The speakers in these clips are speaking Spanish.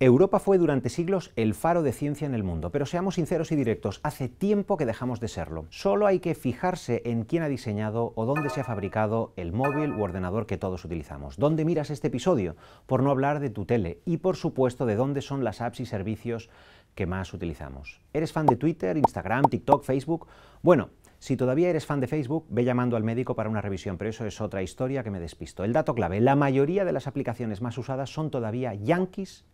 Europa fue durante siglos el faro de ciencia en el mundo, pero seamos sinceros y directos, hace tiempo que dejamos de serlo. Solo hay que fijarse en quién ha diseñado o dónde se ha fabricado el móvil u ordenador que todos utilizamos, dónde miras este episodio, por no hablar de tu tele y por supuesto de dónde son las apps y servicios que más utilizamos. ¿Eres fan de Twitter, Instagram, TikTok, Facebook? Bueno, si todavía eres fan de Facebook, ve llamando al médico para una revisión, pero eso es otra historia que me despisto. El dato clave, la mayoría de las aplicaciones más usadas son todavía yankees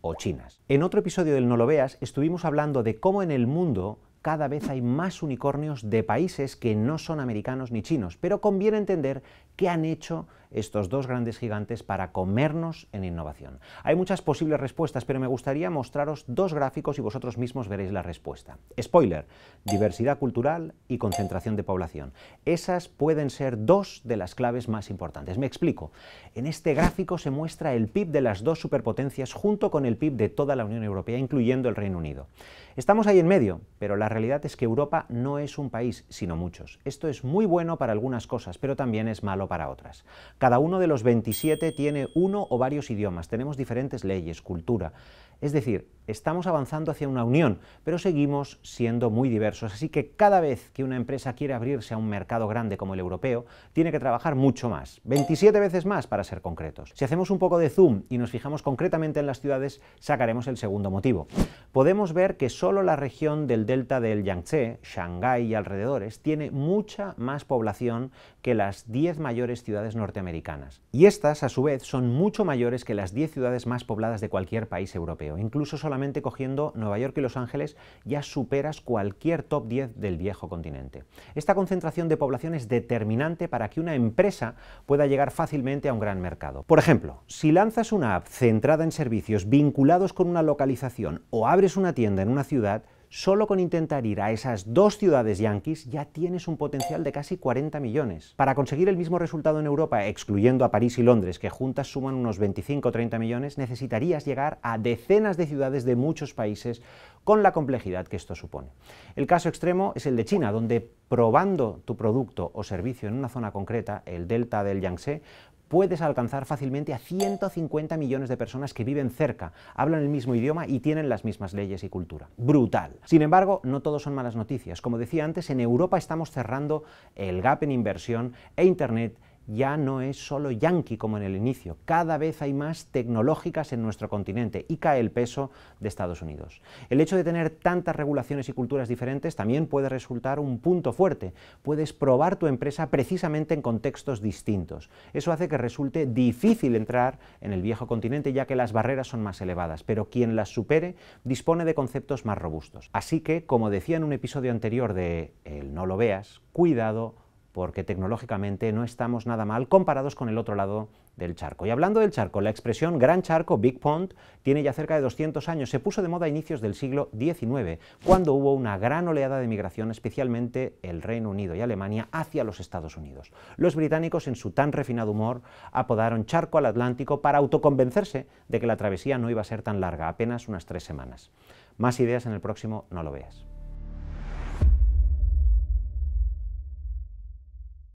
o chinas. En otro episodio del No lo veas estuvimos hablando de cómo en el mundo cada vez hay más unicornios de países que no son americanos ni chinos, pero conviene entender qué han hecho estos dos grandes gigantes para comernos en innovación. Hay muchas posibles respuestas, pero me gustaría mostraros dos gráficos y vosotros mismos veréis la respuesta. Spoiler, diversidad cultural y concentración de población. Esas pueden ser dos de las claves más importantes. Me explico. En este gráfico se muestra el PIB de las dos superpotencias junto con el PIB de toda la Unión Europea, incluyendo el Reino Unido. Estamos ahí en medio, pero la realidad es que Europa no es un país, sino muchos. Esto es muy bueno para algunas cosas, pero también es malo para otras. Cada uno de los 27 tiene uno o varios idiomas, tenemos diferentes leyes, cultura. Es decir, estamos avanzando hacia una unión, pero seguimos siendo muy diversos. Así que cada vez que una empresa quiere abrirse a un mercado grande como el europeo, tiene que trabajar mucho más, 27 veces más para ser concretos. Si hacemos un poco de zoom y nos fijamos concretamente en las ciudades, sacaremos el segundo motivo. Podemos ver que solo la región del delta del Yangtze, Shanghái y alrededores, tiene mucha más población que las 10 mayores ciudades norteamericanas. Y estas, a su vez, son mucho mayores que las 10 ciudades más pobladas de cualquier país europeo, incluso cogiendo Nueva York y Los Ángeles ya superas cualquier top 10 del viejo continente. Esta concentración de población es determinante para que una empresa pueda llegar fácilmente a un gran mercado. Por ejemplo, si lanzas una app centrada en servicios vinculados con una localización o abres una tienda en una ciudad, Solo con intentar ir a esas dos ciudades yanquis ya tienes un potencial de casi 40 millones. Para conseguir el mismo resultado en Europa, excluyendo a París y Londres, que juntas suman unos 25 o 30 millones, necesitarías llegar a decenas de ciudades de muchos países con la complejidad que esto supone. El caso extremo es el de China, donde probando tu producto o servicio en una zona concreta, el delta del Yangtze, puedes alcanzar fácilmente a 150 millones de personas que viven cerca, hablan el mismo idioma y tienen las mismas leyes y cultura. Brutal. Sin embargo, no todo son malas noticias. Como decía antes, en Europa estamos cerrando el gap en inversión e Internet ya no es solo Yankee como en el inicio, cada vez hay más tecnológicas en nuestro continente y cae el peso de Estados Unidos. El hecho de tener tantas regulaciones y culturas diferentes también puede resultar un punto fuerte, puedes probar tu empresa precisamente en contextos distintos. Eso hace que resulte difícil entrar en el viejo continente ya que las barreras son más elevadas, pero quien las supere dispone de conceptos más robustos. Así que, como decía en un episodio anterior de El no lo veas, cuidado porque tecnológicamente no estamos nada mal comparados con el otro lado del charco. Y hablando del charco, la expresión gran charco, Big Pond, tiene ya cerca de 200 años. Se puso de moda a inicios del siglo XIX, cuando hubo una gran oleada de migración, especialmente el Reino Unido y Alemania, hacia los Estados Unidos. Los británicos, en su tan refinado humor, apodaron charco al Atlántico para autoconvencerse de que la travesía no iba a ser tan larga, apenas unas tres semanas. Más ideas en el próximo No lo veas.